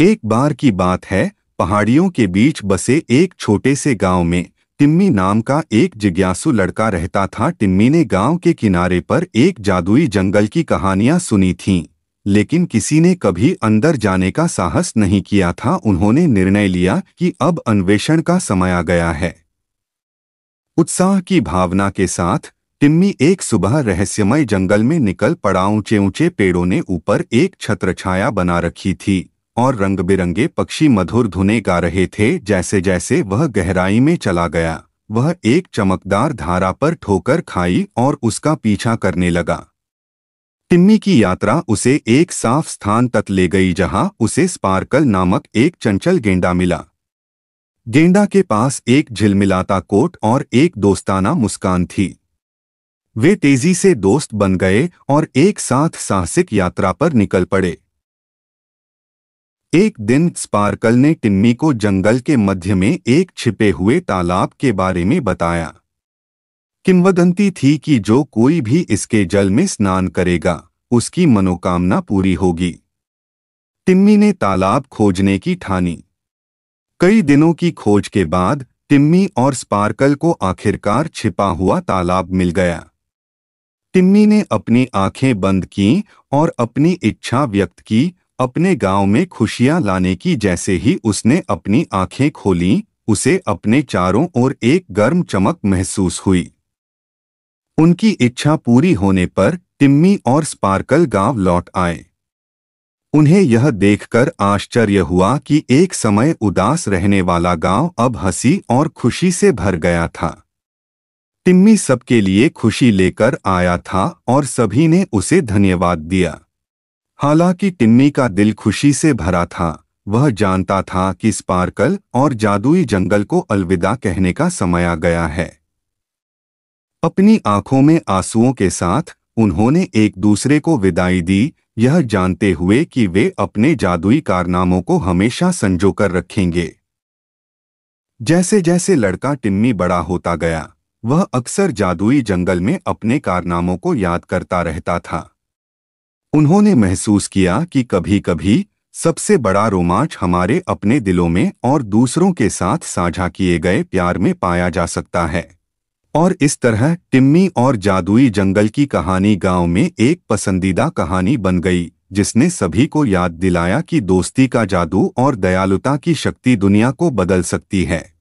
एक बार की बात है पहाड़ियों के बीच बसे एक छोटे से गांव में टिम्मी नाम का एक जिज्ञासु लड़का रहता था टिम्मी ने गांव के किनारे पर एक जादुई जंगल की कहानियां सुनी थीं लेकिन किसी ने कभी अंदर जाने का साहस नहीं किया था उन्होंने निर्णय लिया कि अब अन्वेषण का समय आ गया है उत्साह की भावना के साथ टिम्मी एक सुबह रहस्यमय जंगल में निकल पड़ा ऊंचे ऊंचे पेड़ों ने ऊपर एक छत्रछाया बना रखी थी और रंग बिरंगे पक्षी मधुर धुने गा रहे थे जैसे जैसे वह गहराई में चला गया वह एक चमकदार धारा पर ठोकर खाई और उसका पीछा करने लगा टिम्मी की यात्रा उसे एक साफ स्थान तक ले गई जहां उसे स्पार्कल नामक एक चंचल गेंडा मिला गेंडा के पास एक झिलमिलाता कोट और एक दोस्ताना मुस्कान थी वे तेजी से दोस्त बन गए और एक साथ साहसिक यात्रा पर निकल पड़े एक दिन स्पार्कल ने टिम्मी को जंगल के मध्य में एक छिपे हुए तालाब के बारे में बताया किंवदंती थी कि जो कोई भी इसके जल में स्नान करेगा उसकी मनोकामना पूरी होगी टिम्मी ने तालाब खोजने की ठानी कई दिनों की खोज के बाद टिम्मी और स्पार्कल को आखिरकार छिपा हुआ तालाब मिल गया टिम्मी ने अपनी आंखें बंद की और अपनी इच्छा व्यक्त की अपने गांव में खुशियां लाने की जैसे ही उसने अपनी आंखें खोली उसे अपने चारों ओर एक गर्म चमक महसूस हुई उनकी इच्छा पूरी होने पर टिम्मी और स्पार्कल गांव लौट आए उन्हें यह देखकर आश्चर्य हुआ कि एक समय उदास रहने वाला गांव अब हंसी और खुशी से भर गया था टिम्मी सबके लिए खुशी लेकर आया था और सभी ने उसे धन्यवाद दिया हालांकि टिन्नी का दिल खुशी से भरा था वह जानता था कि स्पार्कल और जादुई जंगल को अलविदा कहने का समय आ गया है अपनी आंखों में आंसुओं के साथ उन्होंने एक दूसरे को विदाई दी यह जानते हुए कि वे अपने जादुई कारनामों को हमेशा संजोकर रखेंगे जैसे जैसे लड़का टिन्नी बड़ा होता गया वह अक्सर जादुई जंगल में अपने कारनामों को याद करता रहता था उन्होंने महसूस किया कि कभी कभी सबसे बड़ा रोमांच हमारे अपने दिलों में और दूसरों के साथ साझा किए गए प्यार में पाया जा सकता है और इस तरह टिम्मी और जादुई जंगल की कहानी गांव में एक पसंदीदा कहानी बन गई जिसने सभी को याद दिलाया कि दोस्ती का जादू और दयालुता की शक्ति दुनिया को बदल सकती है